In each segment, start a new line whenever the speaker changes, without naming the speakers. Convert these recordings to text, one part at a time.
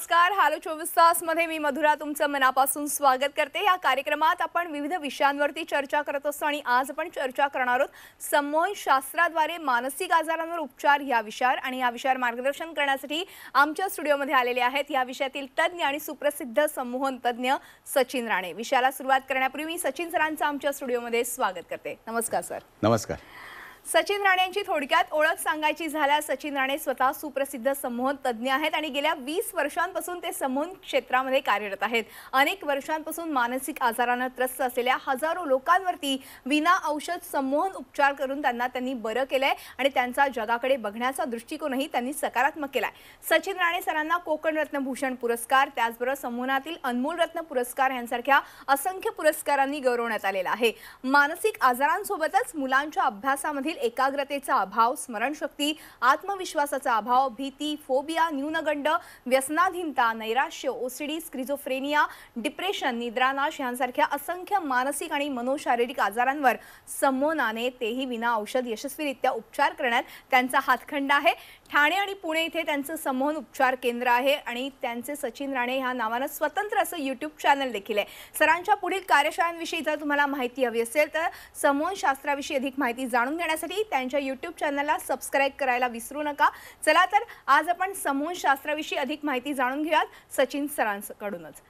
नमस्कार हॅलो चोवीस मध्ये मी मधुरा तुमचं मनापासून स्वागत करते या कार्यक्रमात आपण विविध विषयांवरती चर्चा करत असतो आणि आज आपण चर्चा करणार आहोत समोय शास्त्राद्वारे मानसिक आजारांवर उपचार या विषयावर आणि या विषयावर मार्गदर्शन करण्यासाठी आमच्या स्टुडिओमध्ये आलेले आहेत या विषयातील तज्ज्ञ आणि सुप्रसिद्ध संमोहन तज्ज्ञ सचिन राणे विषयाला सुरुवात करण्यापूर्वी मी सचिन सरांचं आमच्या स्टुडिओमध्ये स्वागत करते नमस्कार सर नमस्कार सचिन राणेंची थोडक्यात ओळख सांगायची झाल्यास सचिन राणे स्वतः सुप्रसिद्ध समोहन तज्ज्ञ आहेत आणि गेल्या वीस वर्षांपासून ते समोहन क्षेत्रामध्ये कार्यरत आहेत अनेक वर्षांपासून मानसिक आजारानं त्रस्त असलेल्या हजारो लोकांवरती विना औषध समोहन उपचार करून त्यांना त्यांनी बरं केलंय आणि त्यांचा जगाकडे बघण्याचा दृष्टिकोनही त्यांनी सकारात्मक केलाय सचिन राणे सरांना कोकण रत्नभूषण पुरस्कार त्याचबरोबर समोहनातील अनमोल रत्न पुरस्कार यांसारख्या असंख्य पुरस्कारांनी गौरवण्यात आलेला आहे मानसिक आजारांसोबतच मुलांच्या अभ्यासामध्ये मधील एकाग्रतेचा अभाव स्मरणशक्ती आत्मविश्वासाचा अभाव भीती फोबिया न्यूनगंड व्यसनाधीनता नैराश्य ओसिडी स्क्रिझोफ्रेनिया डिप्रेशन निद्रानाश यांसारख्या असंख्य मानसिक आणि मनोशारीरिक आजारांवर समोनाने तेही विना औषध यशस्वीरित्या उपचार करण्यात त्यांचा हातखंड आहे ठाणे आणि पुणे इथे त्यांचं समोहन उपचार केंद्र आहे आणि त्यांचे सचिन राणे ह्या नावानं स्वतंत्र असं यूट्यूब चॅनल देखील आहे सरांच्या पुढील कार्यशाळांविषयी जर तुम्हाला माहिती हवी असेल तर समोहन शास्त्राविषयी अधिक माहिती जाणून घेण्यासाठी त्यांच्या यूट्यूब चॅनलला सबस्क्राईब करायला विसरू नका चला तर आज आपण समोहन शास्त्राविषयी अधिक माहिती जाणून घेऊयात सचिन सरांकडूनच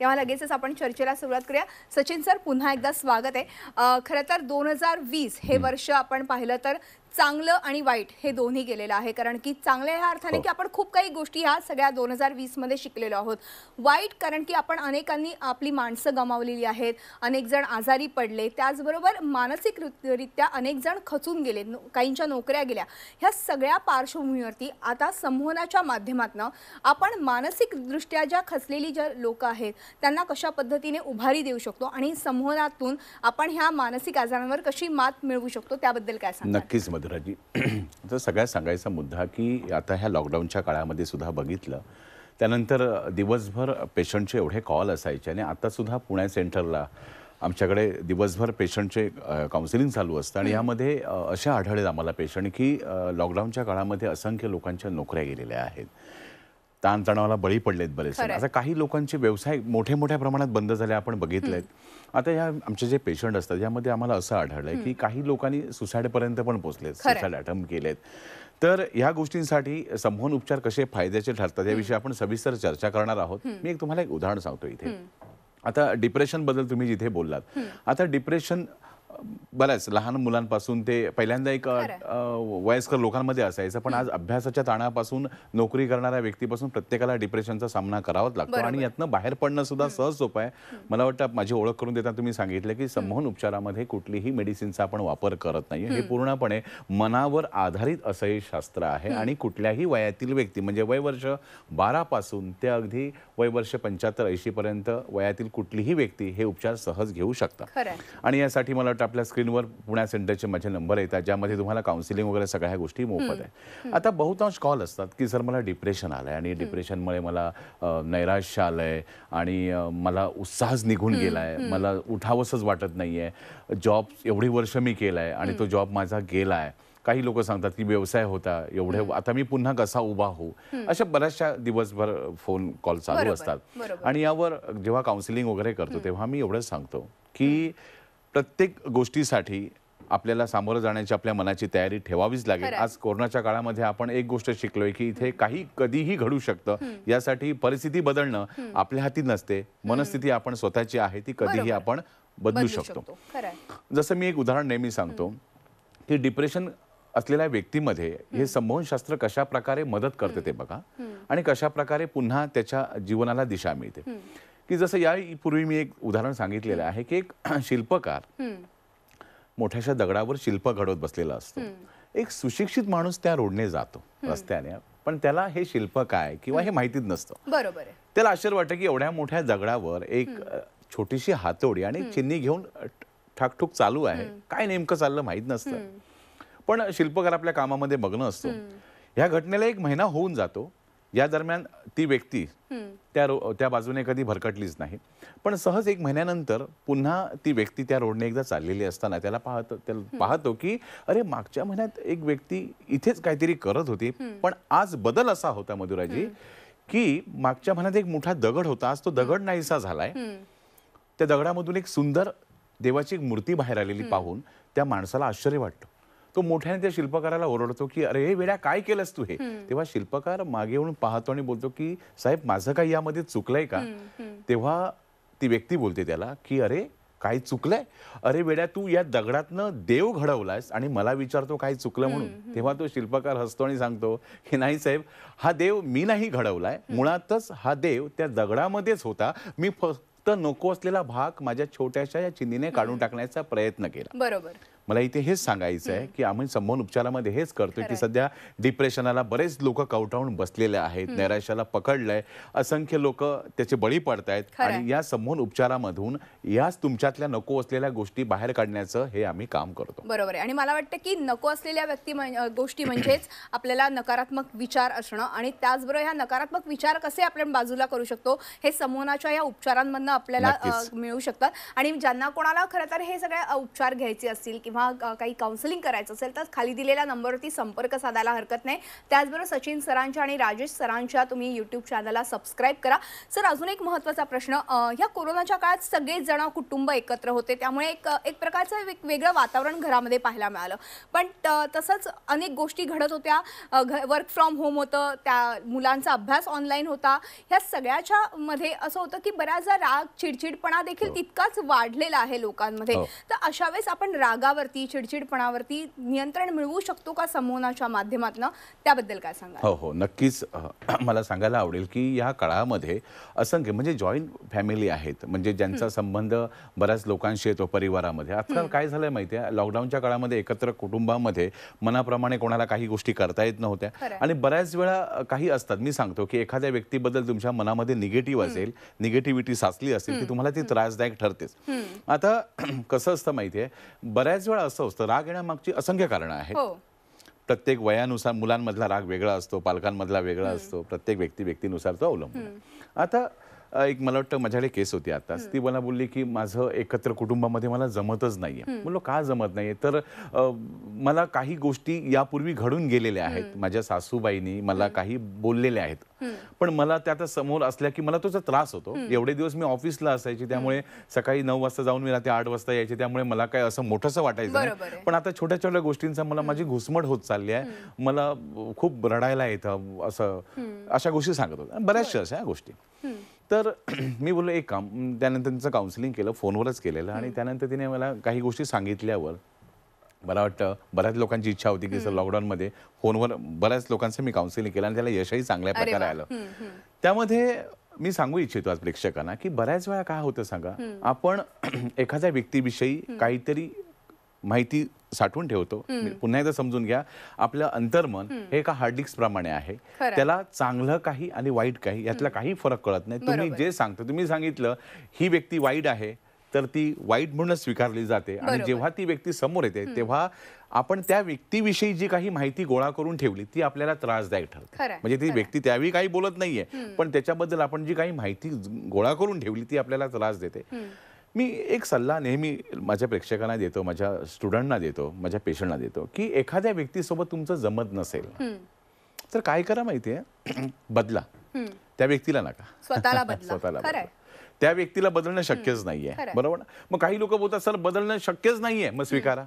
तेव्हा लगेचच आपण चर्चेला सुरुवात करूया सचिन सर पुन्हा एकदा स्वागत आहे खरं तर दोन हजार वीस हे वर्ष आपण पाहिलं तर चांगलं आणि वाईट हे दोन्ही गेलेलं आहे कारण की चांगल्या ह्या अर्थाने हो. की आपण खूप काही गोष्टी ह्या सगळ्या दोन हजार वीसमध्ये शिकलेलो आहोत वाईट कारण की आपण अनेकांनी आपली माणसं गमावलेली आहेत अनेक जण आजारी पडले त्याचबरोबर मानसिकरित्या अनेक जण खचून गेले काहींच्या नोकऱ्या गेल्या ह्या सगळ्या पार्श्वभूमीवरती आता संमोहनाच्या माध्यमातनं आपण मानसिकदृष्ट्या ज्या खचलेली ज्या लोक आहेत त्यांना कशा पद्धतीने उभारी देऊ शकतो आणि संमोहनातून आपण ह्या मानसिक आजारांवर कशी मात मिळवू शकतो त्याबद्दल काय सांग
नक्कीच रुद्राजी तर सगळ्यात सांगायचा मुद्दा की आता ह्या लॉकडाऊनच्या काळामध्ये सुद्धा बघितलं त्यानंतर दिवसभर पेशंटचे एवढे कॉल असायचे आणि आता सुद्धा पुणे सेंटरला आमच्याकडे दिवसभर पेशंटचे काउन्सिलिंग चालू असतं आणि यामध्ये असे आढळले आम्हाला पेशंट की लॉकडाऊनच्या काळामध्ये असंख्य लोकांच्या नोकऱ्या गेलेल्या आहेत ताणतणावाला बळी पडलेत बरेच असं काही लोकांचे व्यवसाय मोठ्या मोठ्या प्रमाणात बंद झाले आपण बघितलेत आता या आमचे जे पेशंट असतात यामध्ये आम्हाला असं आढळलंय की काही लोकांनी सुसाईडपर्यंत पण पोहोचले सुसाईड अटेम्प्ट केलेत तर या गोष्टींसाठी संभोन उपचार कसे फायद्याचे ठरतात याविषयी आपण सविस्तर चर्चा करणार आहोत मी एक तुम्हाला एक उदाहरण सांगतो इथे आता डिप्रेशन बद्दल तुम्ही जिथे बोललात आता डिप्रेशन बऱ्याच लहान मुलांपासून ते पहिल्यांदा एक वयस्कर लोकांमध्ये असायचं पण आज अभ्यासाच्या ताणापासून नोकरी करणाऱ्या व्यक्तीपासून प्रत्येकाला डिप्रेशनचा सामना करावाच लागतो आणि यातनं बाहेर पडणं सुद्धा सहज सोपं आहे मला वाटतं माझी ओळख करून देताना तुम्ही सांगितलं की संमोहन उपचारामध्ये कुठलीही मेडिसिनचा आपण वापर करत नाही हे पूर्णपणे मनावर आधारित असं हे शास्त्र आहे आणि कुठल्याही वयातील व्यक्ती म्हणजे वय वर्ष बारापासून ते अगदी वय वर्ष पंच्याहत्तर पर्यंत वयातील कुठलीही व्यक्ती हे उपचार सहज घेऊ शकतात आणि यासाठी मला वाटतं आपल्या स्क्रीनवर पुण्या सेंटरचे माझे नंबर येतात ज्यामध्ये तुम्हाला काउन्सिलिंग वगैरे सगळ्या गोष्टी मोफत आहे आता बहुतांश कॉल असतात की सर मला डिप्रेशन आलंय आणि डिप्रेशनमुळे मला नैराश्य आलंय आणि मला उत्साहच निघून गेलाय मला उठावंसंच वाटत नाही जॉब एवढी वर्ष मी केला आहे आणि तो जॉब माझा गेला काही लोक सांगतात की व्यवसाय होता एवढे आता मी पुन्हा कसा उभा होऊ अशा बऱ्याचशा दिवसभर फोन कॉल चालू असतात आणि यावर जेव्हा काउन्सिलिंग वगैरे करतो तेव्हा मी एवढंच सांगतो की प्रत्येक गोष्टीसाठी आपल्याला सामोरं जाण्याची आपल्या मनाची तयारी ठेवावीच लागेल आज कोरोनाच्या काळामध्ये आपण एक गोष्ट शिकलोय की इथे काही कधीही घडू शकतं यासाठी परिस्थिती बदलणं आपल्या हाती नसते मनस्थिती आपण स्वतःची आहे ती कधीही आपण बदलू शकतो जसं मी एक उदाहरण नेहमी सांगतो की डिप्रेशन असलेल्या व्यक्तीमध्ये हे शास्त्र कशा प्रकारे मदत करते ते बघा आणि कशा प्रकारे पुन्हा त्याच्या जीवनाला दिशा मिळते की जसं पूर्वी मी एक उदाहरण सांगितलेलं आहे की एक शिल्पकार मोठ्याशा दगडावर शिल्प घडवत बसलेला असतो एक सुशिक्षित माणूस त्या रोडने जातो रस्त्याने पण त्याला हे शिल्प काय किंवा हे माहितीच नसतं बरोबर त्याला आश्चर्य वाटतं की एवढ्या मोठ्या दगडावर एक छोटीशी हातोडी आणि चिन्नी घेऊन ठाकठूक चालू आहे काय नेमकं चाललं माहीत नसतं पण शिल्पकार आपल्या कामामध्ये मग्न असतो ह्या घटनेला एक महिना होऊन जातो या दरम्यान ती व्यक्ती त्या रो त्या बाजूने कधी भरकटलीच नाही पण सहज एक महिन्यानंतर पुन्हा ती व्यक्ती त्या रोडने एकदा चाललेली असताना त्याला पाहतो त्याला पाहतो की अरे मागच्या महिन्यात एक व्यक्ती इथेच काहीतरी करत होती पण आज बदल असा होता मधुराजी की मागच्या महिन्यात एक मोठा दगड होता आज तो दगड नाहीसा झालाय त्या दगडामधून एक सुंदर देवाची एक मूर्ती बाहेर आलेली पाहून त्या माणसाला आश्चर्य वाटतं तो मोठ्याने त्या शिल्पकाराला ओरडतो की अरे हे वेड्या काय केलंस तू हे तेव्हा शिल्पकार मागे येऊन पाहतो आणि बोलतो की साहेब माझं काही यामध्ये चुकलंय का तेव्हा ती व्यक्ती बोलते त्याला की अरे काय चुकलंय अरे वेड्या तू या दगडातनं देव घडवलायस आणि मला विचारतो काय चुकलं म्हणून तेव्हा तो शिल्पकार हसतो आणि सांगतो की नाही साहेब हा देव मी नाही घडवलाय मुळातच हा देव त्या दगडामध्येच होता मी फक्त नको असलेला भाग माझ्या छोट्याशा या चिंदीने काढून टाकण्याचा प्रयत्न केला बरोबर मला इथे हेच सांगायचं आहे की आम्ही संबोधन उपचारामध्ये हेच करतोय की सध्या डिप्रेशनाला बरेच लोक कवटावून बसलेले आहेत नैराश्याला पकडलंय असंख्य लोक त्याचे बळी पडतायत आणि या संबोधन उपचारामधून याच तुमच्यातल्या नको असलेल्या गोष्टी बाहेर काढण्याचं हे आम्ही काम करतो
बरोबर आहे आणि मला वाटतं की नको असलेल्या व्यक्ती गोष्टी म्हणजेच आपल्याला नकारात्मक विचार असणं आणि त्याचबरोबर ह्या नकारात्मक विचार कसे आपण बाजूला करू शकतो हे समोनाच्या या उपचारांमधनं आपल्याला मिळू शकतात आणि ज्यांना कोणाला खरं तर हे सगळे उपचार घ्यायचे असतील किंवा जेव्हा काही काउन्सिलिंग करायचं असेल तर खाली दिलेल्या नंबरवरती संपर्क साधायला हरकत नाही त्याचबरोबर सचिन सरांच्या आणि राजेश सरांच्या तुम्ही यूट्यूब चॅनलला सबस्क्राईब करा सर अजून एक महत्त्वाचा प्रश्न ह्या कोरोनाच्या काळात सगळेच जण कुटुंब एकत्र होते त्यामुळे एक एक प्रकारचं वेगळं वातावरण घरामध्ये पाहायला मिळालं पण तसंच अनेक गोष्टी घडत होत्या वर्क फ्रॉम होम होतं त्या मुलांचा अभ्यास ऑनलाईन होता ह्या सगळ्याच्या मध्ये असं होतं की बऱ्याचदा राग चिडचिडपणा देखील हो. तितकाच वाढलेला आहे लोकांमध्ये हो. तर अशा वेळेस आपण रागावर रागावरती चिडचिडपणावरती नियंत्रण मिळवू शकतो का समूहाच्या माध्यमातून त्याबद्दल काय सांगा
हो हो नक्कीच मला सांगायला आवडेल की या काळामध्ये असंख्य म्हणजे जॉईंट फॅमिली आहेत म्हणजे ज्यांचा संबंध बऱ्याच लोकांशी येतो परिवारामध्ये आजकाल काय झालंय माहितीये लॉकडाऊनच्या काळामध्ये एकत्र कुटुंबामध्ये मनाप्रमाणे कोणाला काही गोष्टी करता येत नव्हत्या आणि बऱ्याच वेळा काही असतात मी सांगतो की एखाद्या व्यक्तीबद्दल तुमच्या मनामध्ये निगेटिव्ह असेल निगेटिव्हिटी साचली असेल ती तुम्हाला ती त्रासदायक ठरतेच आता कसं असतं माहिती आहे बऱ्याच वेळा वेगळं असं असतं राग येण्यामागची असंख्य कारण आहे हो. प्रत्येक वयानुसार मुलांमधला राग वेगळा असतो पालकांमधला वेगळा असतो प्रत्येक व्यक्ती व्यक्तीनुसार तो अवलंबून आता एक मला वाटतं माझ्याकडे केस होती आता ती मला बोलली की माझं एकत्र कुटुंबामध्ये मला जमतच नाहीये म्हणलो का जमत नाहीये तर मला काही गोष्टी यापूर्वी घडून गेलेल्या आहेत माझ्या सासूबाईंनी मला काही बोललेल्या आहेत पण मला त्या समोर असल्या की मला तो त्रास होतो एवढे दिवस मी ऑफिसला असायची त्यामुळे सकाळी नऊ वाजता जाऊन मी रात्री आठ वाजता यायचे त्यामुळे मला काय असं मोठंसं वाटायचं पण आता छोट्या छोट्या गोष्टींचा मला माझी घुसमट होत चालली आहे मला खूप रडायला येतं असं अशा गोष्टी सांगत होत्या बऱ्याचशा अशा गोष्टी तर मी बोललो एक काम त्यानंतर त्यांचं काउन्सिलिंग केलं फोनवरच केलेलं आणि त्यानंतर तिने मला काही गोष्टी सांगितल्यावर मला वाटतं बऱ्याच लोकांची इच्छा होती की सर लॉकडाऊनमध्ये फोनवर बऱ्याच लोकांचं मी काउन्सिलिंग केलं आणि त्याला यशही चांगल्या प्रकारे आलं त्यामध्ये मी सांगू इच्छितो आज प्रेक्षकांना की बऱ्याच वेळा काय होतं सांगा आपण एखाद्या व्यक्तीविषयी काहीतरी माहिती साठवून ठेवतो पुन्हा एकदा समजून घ्या आपलं अंतर्मन हे एका हार्ड डिस्क प्रमाणे आहे त्याला चांगलं काही आणि वाईट काही यातला काही फरक कळत नाही तुम्ही जे सांगतो तुम्ही सांगितलं ही व्यक्ती वाईट आहे तर ती वाईट म्हणूनच स्वीकारली जाते आणि जेव्हा ती व्यक्ती समोर येते तेव्हा आपण त्या व्यक्तीविषयी जी काही माहिती गोळा करून ठेवली ती आपल्याला त्रासदायक ठरते म्हणजे ती व्यक्ती त्यावेळी काही बोलत नाहीये पण त्याच्याबद्दल आपण जी काही माहिती गोळा करून ठेवली ती आपल्याला त्रास देते मी एक सल्ला नेहमी माझ्या प्रेक्षकांना देतो माझ्या स्टुडंटना देतो माझ्या पेशंटना देतो की एखाद्या व्यक्तीसोबत तुमचं जमत नसेल तर काय करा माहितीये बदला त्या व्यक्तीला नका
स्वतःला
त्या व्यक्तीला बदलणं शक्यच नाहीये बरोबर ना मग काही लोक बोलतात सर बदलणं शक्यच नाहीये मग स्वीकारा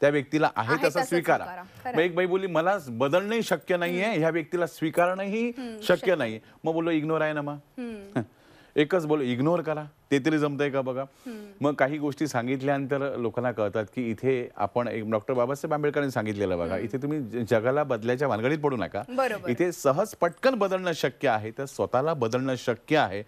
त्या व्यक्तीला आहे तसा स्वीकारा मग एक बाई बोलली मला बदलणंही शक्य नाहीये ह्या व्यक्तीला स्वीकारणंही शक्य नाही मग बोललो इग्नोर आहे ना मग एकच बोल इग्नोर करा ते तरी जमतंय का बघा मग काही गोष्टी सांगितल्यानंतर लोकांना कळतात की इथे आपण एक डॉक्टर बाबासाहेब आंबेडकरांनी सांगितलेलं बघा इथे तुम्ही जगाला बदल्याच्या वानगडीत पडू नका इथे सहज पटकन बदलणं शक्य आहे तर स्वतःला बदलणं शक्य आहे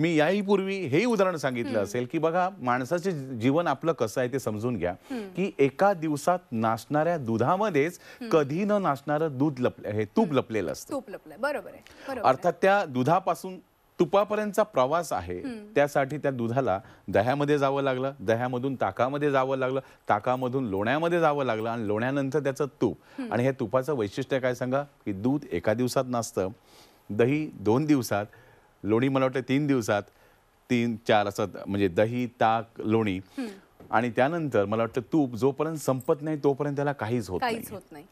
मी याही पूर्वी हे उदाहरण सांगितलं असेल की बघा माणसाचे जीवन आपलं कसं आहे ते समजून घ्या की एका दिवसात नाचणाऱ्या दुधामध्येच कधी न नाचणारं दूध लपलं हे तूप लपलेलं असतं
बरोबर अर्थात
त्या दुधापासून तुपापर्यंतचा प्रवास आहे त्यासाठी त्या दुधाला दह्यामध्ये जावं लागलं दह्यामधून ताकामध्ये जावं लागलं ताकामधून लोण्यामध्ये जावं लागलं आणि लोण्यानंतर त्याचं तूप आणि हे तुपाचं वैशिष्ट्य काय सांगा की दूध एका दिवसात नसतं दही दोन दिवसात लोणी मला वाटतं तीन दिवसात तीन चार असं म्हणजे दही ताक लोणी आणि त्यानंतर मला वाटतं तूप जोपर्यंत संपत नाही तोपर्यंत त्याला काहीच होत नाही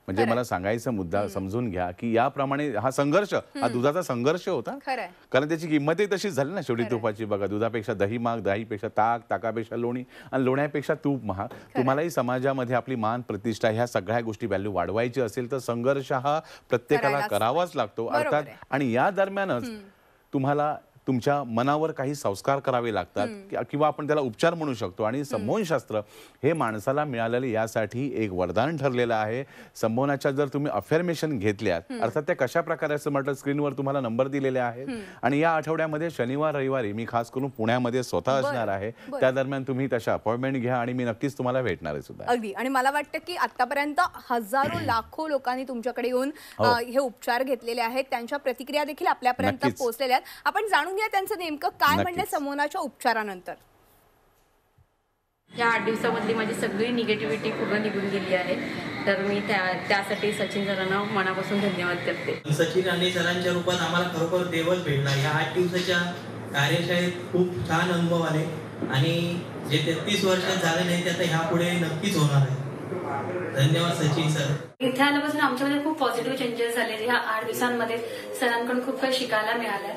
म्हणजे मला सांगायचा मुद्दा समजून घ्या की याप्रमाणे हा संघर्ष हा दुधाचा संघर्ष होता कारण त्याची किंमतही तशीच झाली ना शेवटी तुपाची बघा दुधापेक्षा दही महाग दहीपेक्षा ताक ताकापेक्षा लोणी आणि लोण्यापेक्षा तूप महाग तुम्हालाही समाजामध्ये आपली मान प्रतिष्ठा ह्या सगळ्या गोष्टी व्हॅल्यू वाढवायची असेल तर संघर्ष हा प्रत्येकाला करावाच लागतो अर्थात आणि या दरम्यानच तुम्हाला तुमच्या मनावर काही संस्कार करावे लागतात किंवा आपण त्याला उपचार म्हणू शकतो आणि संभोवनशास्त्र हे माणसाला मिळालेलं यासाठी एक वरदान ठरलेलं आहे संबोधनाच्या जर तुम्ही अफर्मेशन घेतल्यात अर्थात त्या कशा प्रकारे असं म्हटलं स्क्रीनवर तुम्हाला नंबर दिलेले आहेत आणि या आठवड्यामध्ये शनिवार रविवारी मी खास करून पुण्यामध्ये स्वतः असणार आहे त्या दरम्यान तुम्ही तशा अपॉइंटमेंट घ्या आणि मी नक्कीच तुम्हाला भेटणार आहे सुद्धा
अगदी आणि मला वाटतं की आतापर्यंत हजारो लाखो लोकांनी तुमच्याकडे येऊन हो. हे उपचार घेतलेले आहेत त्यांच्या प्रतिक्रिया देखील आपल्यापर्यंत पोहोचलेल्या आहेत आपण जाणून जाणून त्यांचं नेमकं काय म्हणलं समोनाच्या उपचारानंतर या आठ दिवसामधली माझी सगळी निगेटिव्हिटी पूर्ण निघून गेली आहे तर मी त्यासाठी सचिन सरांना मनापासून धन्यवाद करते सचिन आणि सरांच्या रूपात
आम्हाला खरोखर देवच भेटला या आठ दिवसाच्या कार्यशाळेत खूप छान अनुभव आले
आणि जे तेहतीस वर्ष झाले नाही ते आता ह्यापुढे नक्कीच होणार आहे धन्यवाद सचिन सर इथे आल्यापासून आमच्यामध्ये खूप पॉझिटिव्ह चेंजेस झाले ह्या आठ दिवसांमध्ये सरांकडून खूप काही शिकायला मिळालं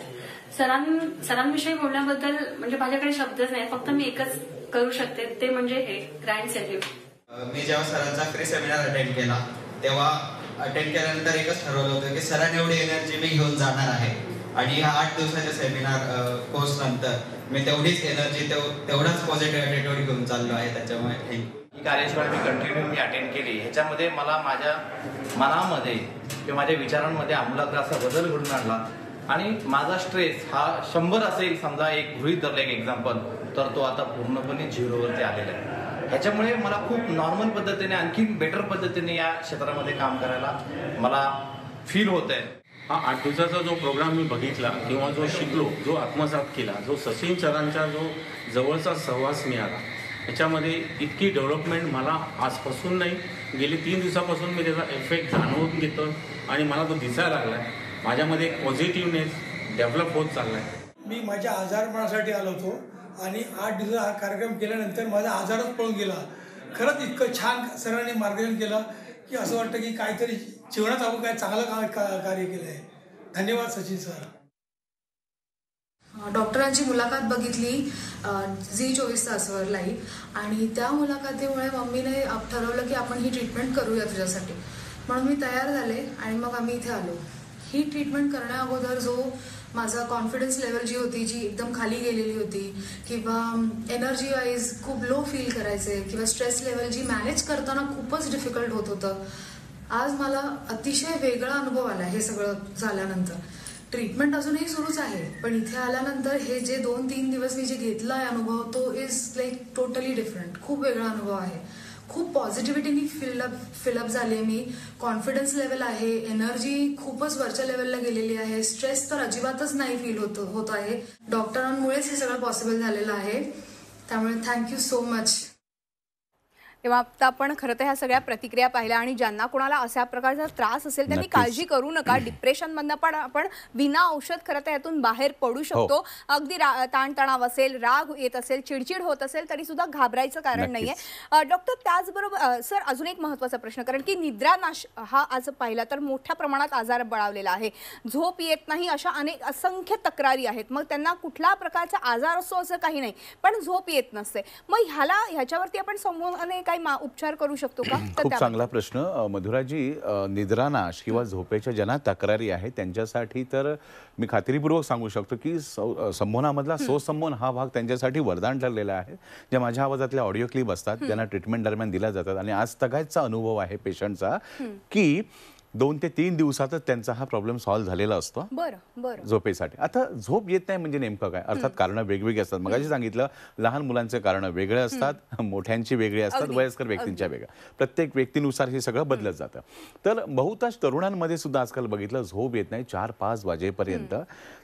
सरां सरांविषयी बोलण्याबद्दल म्हणजे माझ्याकडे शब्दच नाही फक्त मी एकच करू शकते ते म्हणजे हे ग्रँड सॅल्यूट
मी जेव्हा सरांचा फ्री सेमिनार अटेंड केला तेव्हा अटेंड केल्यानंतर एकच ठरवलं होतं की सरांनी एवढी एनर्जी मी घेऊन जाणार आहे आणि ह्या आठ दिवसाच्या सेमिनार कोर्स नंतर मी तेवढीच एनर्जी
तेवढाच पॉझिटिव्ह ॲटिट्यूड घेऊन चाललो आहे त्याच्यामुळे ही
कार्यशाळा मी कंटिन्यू मी अटेंड केली ह्याच्यामध्ये मला माझ्या मनामध्ये किंवा माझ्या विचारांमध्ये आमूलाग्र असा बदल घडून आणला आणि माझा स्ट्रेस हा शंभर असेल समजा एक गृहित धरला एक एक्झाम्पल तर तो आता पूर्णपणे झिरोवरती आलेला आहे ह्याच्यामुळे मला खूप नॉर्मल पद्धतीने आणखी बेटर पद्धतीने या क्षेत्रामध्ये काम करायला मला फील होत आहे हा आठ दिवसाचा जो प्रोग्राम मी बघितला किंवा जो शिकलो जो आत्मसात केला जो सचिन चरांचा जो जवळचा सहवास मिळाला त्याच्यामध्ये इतकी डेव्हलपमेंट मला आजपासून नाही गेली तीन दिवसापासून मी त्याचा इफेक्ट जाणवून घेतो आणि मला तो दिसायला लागला आहे माझ्यामध्ये एक पॉझिटिव्हनेस डेव्हलप होत चालला आहे मी माझ्या आजारपणासाठी आलो होतो आणि आठ दिवस हा कार्यक्रम केल्यानंतर माझा आजारच पळून गेला खरंच इतकं छान सरांनी मार्गदर्शन केलं की असं वाटतं की काहीतरी जीवनात आपण काय चांगलं का कार्य केलं आहे धन्यवाद
सचिन सर डॉक्टरांची मुलाखत बघितली झी चोवीस तासवर लाईव्ह आणि त्या मुलाखतीमुळे मम्मीने ठरवलं की आपण ही ट्रीटमेंट करूया तुझ्यासाठी म्हणून मी तयार झाले आणि मग आम्ही इथे आलो ही ट्रीटमेंट करण्या अगोदर जो माझा कॉन्फिडन्स लेवल जी होती जी एकदम खाली गेलेली होती किंवा एनर्जी वाईज खूप लो फील करायचे किंवा स्ट्रेस लेवल जी मॅनेज करताना खूपच डिफिकल्ट होत होतं आज मला अतिशय वेगळा अनुभव आला हे सगळं झाल्यानंतर ट्रीटमेंट अजूनही सुरूच आहे पण इथे आल्यानंतर हे जे दोन तीन दिवस मी जे घेतला आहे अनुभव तो इज लाईक टोटली डिफरंट खूप वेगळा अनुभव आहे खूप पॉझिटिव्हिटीनी फिलअप फिलअप झाले मी कॉन्फिडन्स लेवल आहे एनर्जी खूपच वरच्या लेवलला गेलेली आहे स्ट्रेस तर अजिबातच नाही फील होत होत आहे डॉक्टरांमुळेच हे सगळं पॉसिबल झालेलं आहे त्यामुळे थँक्यू सो मच तेव्हा आता आपण खरं तर ह्या सगळ्या प्रतिक्रिया पाहिल्या आणि ज्यांना कोणाला अशा प्रकारचा त्रास असेल त्यांनी काळजी करू नका डिप्रेशनमधनं पण आपण विना औषध खरं तर यातून बाहेर पडू हो. शकतो अगदी ताणतणाव असेल राग येत असेल चिडचिड होत असेल तरी सुद्धा घाबरायचं कारण नाहीये डॉक्टर त्याचबरोबर सर अजून एक महत्वाचा प्रश्न कारण की निद्रानाश हा आज पाहिला तर मोठ्या प्रमाणात आजार बळावलेला आहे झोप येत नाही अशा अनेक असंख्य तक्रारी आहेत मग त्यांना कुठला प्रकारचा आजार असतो असं काही नाही पण झोप येत नसते मग ह्याला ह्याच्यावरती आपण अनेक काही उपचार करू शकतो का खूप चांगला
प्रश्न मधुराजी निद्रानाश किंवा झोपेच्या ज्यांना तक्रारी आहे त्यांच्यासाठी तर मी खात्रीपूर्वक सांगू शकतो की संबोनामधला सोसंबोन हा भाग त्यांच्यासाठी वरदान ठरलेला आहे जे माझ्या आवाजातल्या ऑडिओ क्लिप असतात त्यांना ट्रीटमेंट दरम्यान दिल्या जातात आणि आज तगायचा अनुभव आहे पेशंटचा की दोन ते तीन दिवसातच त्यांचा हा प्रॉब्लेम सॉल्व्ह झालेला असतो झोपेसाठी आता झोप येत नाही म्हणजे नेमकं काय अर्थात कारण वेगवेगळी असतात मगाशी सांगितलं लहान मुलांचे कारण वेगळे असतात मोठ्यांची वेगळी असतात वयस्कर व्यक्तींच्या वेगळ्या प्रत्येक व्यक्तीनुसार हे सगळं बदलत जातं तर बहुतांश तरुणांमध्ये सुद्धा आजकाल बघितलं झोप येत नाही चार पाच वाजेपर्यंत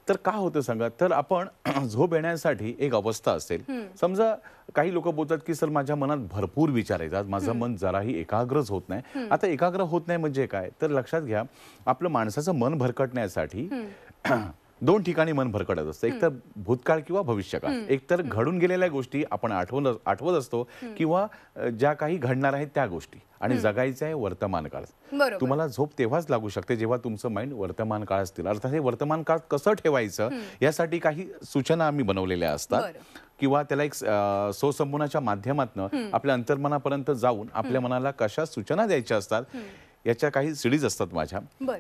तर का होतं सांगा तर आपण झोप येण्यासाठी एक अवस्था असेल समजा काही लोक बोलतात की सर माझ्या मनात भरपूर विचार येतात माझं मन जराही एकाग्रच होत नाही आता एकाग्र होत नाही म्हणजे काय तर लक्षात घ्या आपलं माणसाचं मन भरकटण्यासाठी दोन ठिकाणी मन भरकटत असतं एकतर भूतकाळ किंवा भविष्यकाळ एकतर घडून गेलेल्या गोष्टी आपण आठवून आठवत असतो किंवा ज्या काही घडणार आहेत त्या गोष्टी आणि जगायचं आहे वर्तमान काळ तुम्हाला झोप तेव्हाच लागू शकते जेव्हा तुमचं माइंड वर्तमान काळ असतील अर्थात हे वर्तमान काळ कसं ठेवायचं यासाठी काही सूचना आम्ही बनवलेल्या असतात किंवा त्याला एक सोसंबोनाच्या माध्यमातून आपल्या अंतर्मनापर्यंत जाऊन आपल्या मनाला कशा सूचना द्यायच्या असतात याच्या काही सिडीज असतात माझ्या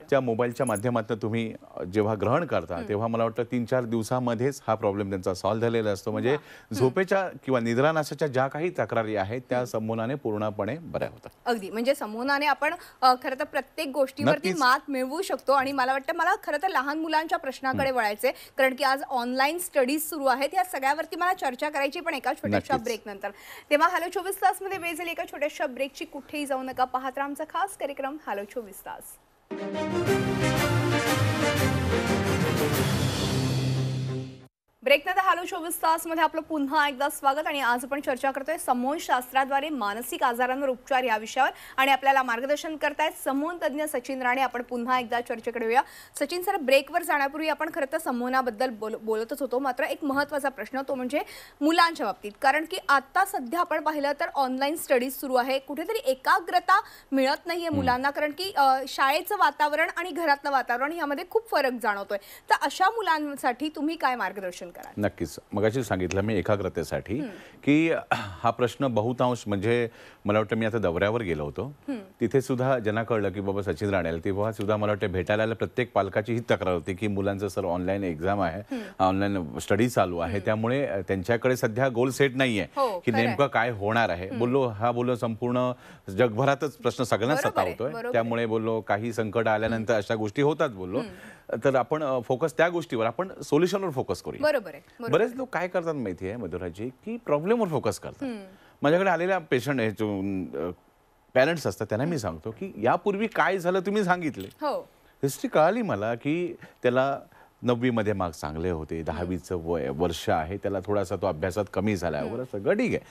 त्या मोबाईलच्या माध्यमातून तुम्ही जेव्हा ग्रहण करता तेव्हा मला वाटतं तीन चार दिवसामध्येच हा प्रॉब्लेम त्यांचा सॉल्व्ह झालेला असतो म्हणजे झोपेच्या किंवा निद्रानाशाच्या ज्या काही तक्रारी आहेत त्या समूनाने पूर्णपणे बऱ्या होतात
अगदी म्हणजे समूहाने आपण खरं तर प्रत्येक गोष्टीवरती मात मिळवू शकतो आणि मला वाटतं मला खरं तर लहान मुलांच्या प्रश्नाकडे वळायचे कारण की आज ऑनलाईन स्टडीज सुरू आहेत या सगळ्यावरती मला चर्चा करायची पण एका छोट्याशा ब्रेक नंतर तेव्हा हॅलो चोवीस मध्ये वेळ झाली एका छोट्याशा ब्रेकची कुठेही जाऊ नका पाहत आमचा खास कार्यक्रम حالو چو وستاس ब्रेकनंतर हॅलो चोवीस तासमध्ये आपलं पुन्हा एकदा स्वागत आणि आज आपण चर्चा करतोय समूह शास्त्राद्वारे मानसिक आजारांवर उपचार या विषयावर आणि आपल्याला मार्गदर्शन करतायत समोहन तज्ज्ञ सचिन राणे आपण पुन्हा एकदा चर्चेकडे येऊया सचिन सर ब्रेकवर जाण्यापूर्वी आपण खरं तर समूहाबद्दल बोल बोलतच होतो मात्र एक महत्त्वाचा प्रश्न तो म्हणजे मुलांच्या बाबतीत कारण की आत्ता सध्या आपण पाहिलं तर ऑनलाईन स्टडीज सुरू आहे कुठेतरी एकाग्रता मिळत नाही आहे मुलांना कारण की शाळेचं वातावरण आणि घरातलं वातावरण यामध्ये खूप फरक जाणवतोय तर अशा मुलांसाठी तुम्ही काय मार्गदर्शन कराल
नक्कीच मगाशी सांगितलं मी एकाग्रतेसाठी की हा प्रश्न बहुतांश म्हणजे मला वाटतं मी आता दौऱ्यावर गेलो होतो तिथे सुद्धा ज्यांना कळलं की बाबा सचिन ते तेव्हा सुद्धा मला वाटतं भेटायला प्रत्येक पालकाची ही तक्रार होती की मुलांचं सर ऑनलाईन एक्झाम आहे ऑनलाईन स्टडी चालू आहे त्यामुळे त्यांच्याकडे सध्या गोल सेट नाहीये हो, की नेमकं काय होणार आहे बोललो हा बोललो संपूर्ण जगभरातच प्रश्न सगळ्यांना होतोय त्यामुळे बोललो काही संकट आल्यानंतर अशा गोष्टी होतात बोललो तर आपण फोकस त्या गोष्टीवर आपण सोल्युशनवर फोकस करूया
बरेच
लोक काय करतात माहिती आहे मधुराजी की प्रॉब्लेमवर फोकस
करतात
माझ्याकडे आलेल्या पेशंट आहे पॅरेंट्स असतात त्यांना मी सांगतो की यापूर्वी काय झालं तुम्ही सांगितले हिस्ट्री हो. कळाली मला की त्याला मध्ये मार्क्स चांगले होते दहावीचं वय वर्ष आहे त्याला थोडासा तो अभ्यासात कमी झाला वगैरे सगळं ठीक आहे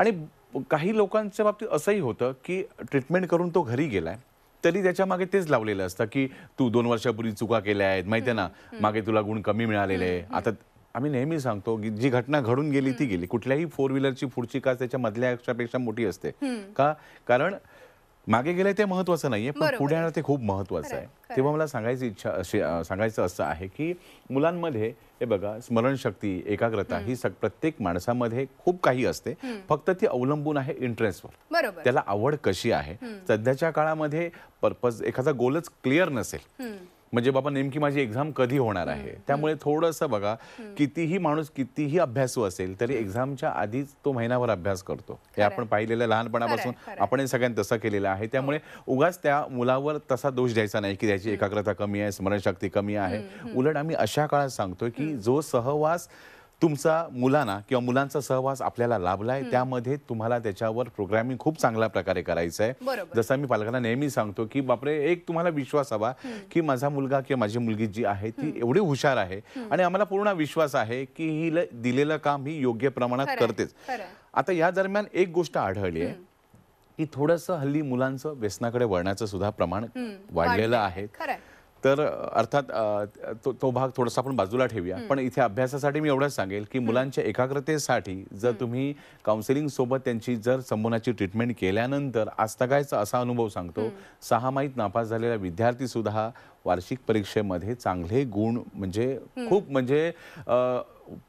आणि काही लोकांच्या बाबतीत असंही होतं की ट्रीटमेंट करून तो घरी गेलाय तरी त्याच्या मागे तेच लावलेलं असतं की तू दोन वर्षापूर्वी चुका केल्या आहेत माहिती ना मागे तुला गुण कमी मिळालेले आता आम्ही नेहमी सांगतो की जी घटना घडून गेली ती गेली कुठल्याही फोर व्हीलरची पुढची कास त्याच्या मधल्या मोठी असते का कारण मागे गेले ते महत्वाचं नाहीये पण पुढे येणं ते खूप महत्वाचं आहे तेव्हा मला सांगायची इच्छा सांगायचं असं आहे की मुलांमध्ये हे बघा स्मरणशक्ती एकाग्रता ही प्रत्येक माणसामध्ये खूप काही असते फक्त ती अवलंबून आहे इंटरेस्टवर त्याला आवड कशी आहे सध्याच्या काळामध्ये पर्पज एखादा गोलच क्लिअर नसेल म्हणजे बाबा नेमकी माझी एक्झाम कधी होणार आहे त्यामुळे थोडंसं बघा कितीही माणूस कितीही अभ्यासू असेल तरी एक्झामच्या आधीच तो महिनाभर अभ्यास करतो हे आपण पाहिलेलं लहानपणापासून आपण सगळ्यांनी तसं केलेलं आहे त्यामुळे हो. उगाच त्या मुलावर तसा दोष द्यायचा नाही की त्याची एकाग्रता कमी आहे स्मरणशक्ती कमी आहे उलट आम्ही अशा काळात सांगतोय की जो सहवास तुमचा मुलांना किंवा मुलांचा सहवास आपल्याला लाभलाय त्यामध्ये तुम्हाला त्याच्यावर प्रोग्रामिंग खूप चांगल्या प्रकारे करायचं आहे जसं मी पालकांना नेहमी सांगतो की बापरे एक तुम्हाला विश्वास हवा की माझा मुलगा किंवा माझी मुलगी जी आहे ती एवढी हुशार आहे आणि आम्हाला पूर्ण विश्वास आहे की ही दिलेलं काम ही योग्य प्रमाणात करतेच आता या दरम्यान एक गोष्ट आढळली आहे की थोडस हल्ली मुलांचं व्यसनाकडे वळण्याचं सुद्धा प्रमाण वाढलेलं आहे तर अर्थात तो तो भाग थोडासा आपण बाजूला ठेवूया पण इथे अभ्यासासाठी मी एवढंच सांगेल की मुलांच्या एकाग्रतेसाठी जर तुम्ही काउन्सिलिंगसोबत त्यांची जर संबोधनाची ट्रीटमेंट केल्यानंतर आजतागायचा असा अनुभव सांगतो सहा माहीत नापास झालेला विद्यार्थीसुद्धा वार्षिक परीक्षेमध्ये चांगले गुण म्हणजे खूप म्हणजे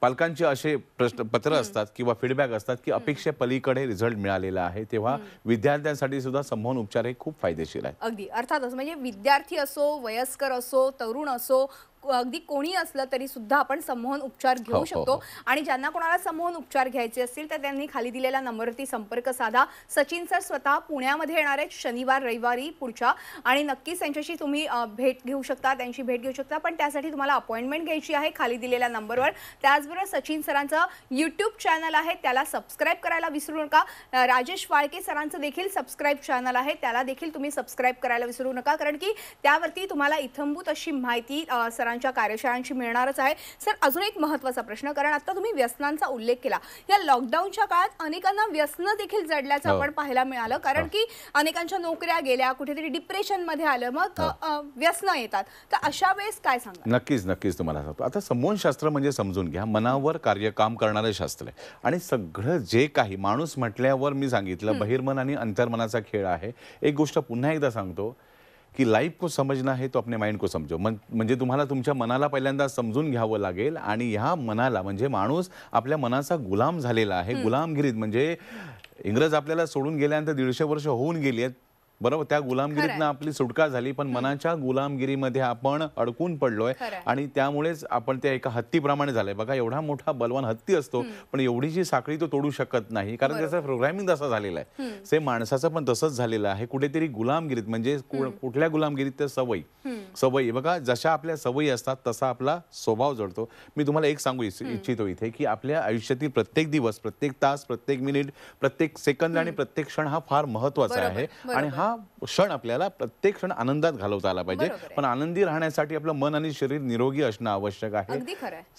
पालकांचे असे प्रश्न पत्र असतात किंवा फीडबॅक असतात की पलीकडे रिझल्ट मिळालेला आहे तेव्हा विद्यार्थ्यांसाठी सुद्धा संभवन उपचार हे खूप फायदेशीर आहे
अगदी अर्थातच म्हणजे विद्यार्थी असो वयस्कर असो तरुण असो अगदी कोणी असलं तरी सुद्धा आपण समोहन उपचार घेऊ हो, हो, हो. शकतो आणि ज्यांना कोणाला समोहन उपचार घ्यायचे असतील तर त्यांनी खाली दिलेल्या नंबरवरती संपर्क साधा सचिन सर स्वतः पुण्यामध्ये येणार आहेत शनिवार रविवारी पुढच्या आणि नक्कीच त्यांच्याशी तुम्ही भेट घेऊ शकता त्यांची भेट घेऊ शकता पण त्यासाठी तुम्हाला अपॉइंटमेंट घ्यायची आहे खाली दिलेल्या नंबरवर त्याचबरोबर सचिन सरांचं युट्यूब चॅनल आहे त्याला सबस्क्राईब करायला विसरू नका राजेश वाळके सरांचं देखील सबस्क्राईब चॅनल आहे त्याला देखील तुम्ही सबस्क्राईब करायला विसरू नका कारण की त्यावरती तुम्हाला इथंभूत अशी माहिती सरांची शाळांच्या कार्यशाळांशी मिळणारच आहे सर अजून एक महत्वाचा प्रश्न कारण आता तुम्ही व्यसनांचा उल्लेख केला या लॉकडाऊनच्या काळात अनेकांना व्यसन देखील जडल्याचं हो. आपण पाहायला मिळालं कारण हो. की अनेकांच्या नोकऱ्या गेल्या कुठेतरी डिप्रेशन मध्ये आलं मग हो. व्यसन येतात तर अशा वेळेस काय सांगा
नक्कीच नक्कीच तुम्हाला सांगतो आता समूह शास्त्र म्हणजे समजून घ्या मनावर कार्य काम करणारे शास्त्र आणि सगळं जे काही माणूस म्हटल्यावर मी सांगितलं बहिर्मन आणि अंतर्मनाचा खेळ आहे एक गोष्ट पुन्हा एकदा सांगतो की लाईफ को समजना आहे तो आपल्या माइंड को समजो म्हणजे तुम्हाला तुमच्या मनाला पहिल्यांदा समजून घ्यावं लागेल आणि ह्या मनाला म्हणजे माणूस आपल्या मनाचा गुलाम झालेला आहे गुलामगिरीत म्हणजे इंग्रज आपल्याला सोडून गेल्यानंतर दीडशे वर्ष होऊन गेली आहेत बरोबर त्या गुलामगिरीतनं आपली सुटका झाली पण मनाच्या गुलामगिरीमध्ये आपण अडकून पडलोय आणि त्यामुळेच आपण त्या एका हत्तीप्रमाणे झालंय बघा एवढा मोठा बलवान हत्ती असतो पण एवढी जी साखळी तो तोडू शकत नाही कारण त्याचा प्रोग्रामिंग तसा झालेला आहे से माणसाचं पण तसंच झालेलं आहे कुठेतरी गुलामगिरीत म्हणजे कुठल्या गुलामगिरीत तर सवयी सवयी बघा जशा आपल्या सवयी असतात तसा आपला स्वभाव जडतो मी तुम्हाला एक सांगू इच्छितो इथे की आपल्या आयुष्यातील प्रत्येक दिवस प्रत्येक तास प्रत्येक मिनिट प्रत्येक सेकंद आणि प्रत्येक क्षण हा फार महत्वाचा आहे आणि हा हा क्षण आपल्याला प्रत्येक क्षण आनंदात घालवता आला पाहिजे पण आनंदी राहण्यासाठी आपलं मन आणि शरीर निरोगी असणं आवश्यक आहे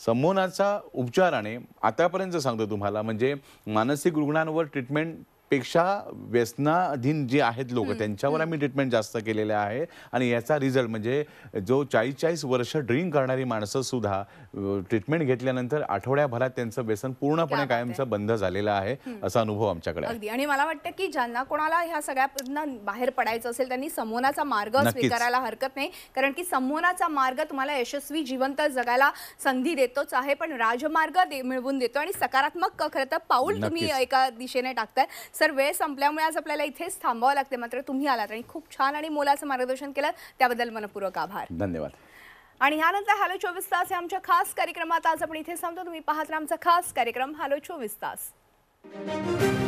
समोनाचा उपचाराने आतापर्यंत सांगतो तुम्हाला म्हणजे मानसिक रुग्णांवर ट्रीटमेंट पेक्षा व्यसनाधीन जे आहेत लोक त्यांच्यावर आम्ही ट्रीटमेंट जास्त केलेले आहे आणि याचा रिझल्ट म्हणजे जो चाळीस चाळीस वर्ष ड्रिंक करणारी माणसं सुद्धा ट्रीटमेंट घेतल्यानंतर आठवड्याभरात त्यांचं व्यसन पूर्णपणे कायमचं बंद झालेलं आहे असा अनुभव आमच्याकडे अगदी
आणि मला वाटतं की ज्यांना कोणाला ह्या सगळ्या बाहेर पडायचं असेल त्यांनी समोनाचा मार्ग स्वीकारायला हरकत नाही कारण की समोनाचा मार्ग तुम्हाला यशस्वी जिवंत जगायला संधी देतोच आहे पण राजमार्ग मिळवून देतो आणि सकारात्मक खरं तर पाऊल तुम्ही एका दिशेने टाकताय सर वेळ संपल्यामुळे आज आपल्याला इथेच थांबावं लागते मात्र तुम्ही आलात आणि खूप छान आणि मोलाचं मार्गदर्शन केलं त्याबद्दल मनपूर्वक आभार धन्यवाद आणि ह्यानंतर हॅलो चोवीस तास या आमच्या खास कार्यक्रमात आज आपण इथे सांगतो तुम्ही पाहत आमचा खास कार्यक्रम हॅलो चोवीस तास